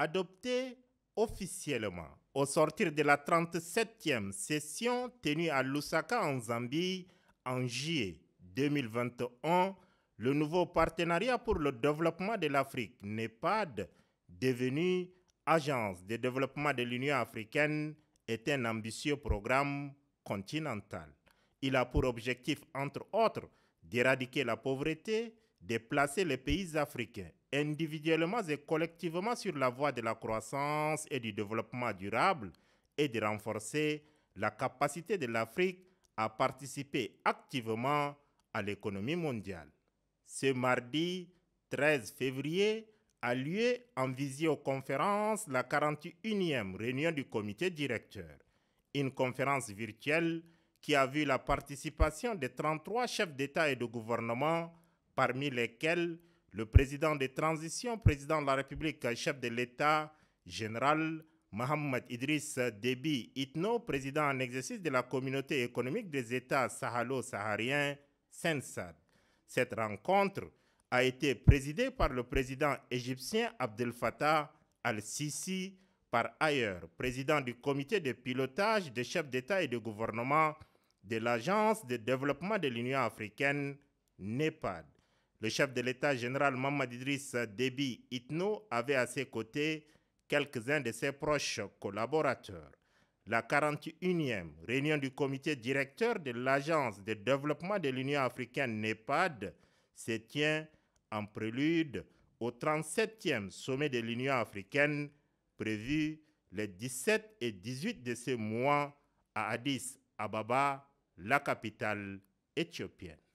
adopté officiellement au sortir de la 37e session tenue à Lusaka en Zambie en juillet 2021, le nouveau partenariat pour le développement de l'Afrique, NEPAD, devenu Agence de développement de l'Union africaine, est un ambitieux programme continental. Il a pour objectif, entre autres, d'éradiquer la pauvreté, de placer les pays africains individuellement et collectivement sur la voie de la croissance et du développement durable et de renforcer la capacité de l'Afrique à participer activement à l'économie mondiale. Ce mardi 13 février a lieu en visioconférence la 41e réunion du comité directeur, une conférence virtuelle qui a vu la participation de 33 chefs d'État et de gouvernement, parmi lesquels le président de transition, président de la République, chef de l'État, général Mohamed Idriss Déby Itno, président en exercice de la communauté économique des États sahalo-sahariens, SENSAD. Cette rencontre a été présidée par le président égyptien Abdel Fattah al-Sisi, par ailleurs président du comité de pilotage des chefs d'État et de gouvernement de l'Agence de développement de l'Union africaine, NEPAD. Le chef de l'État général Mamad Idriss Déby Itno avait à ses côtés quelques-uns de ses proches collaborateurs. La 41e réunion du comité directeur de l'Agence de développement de l'Union africaine NEPAD se tient en prélude au 37e sommet de l'Union africaine prévu les 17 et 18 de ce mois à Addis Ababa, la capitale éthiopienne.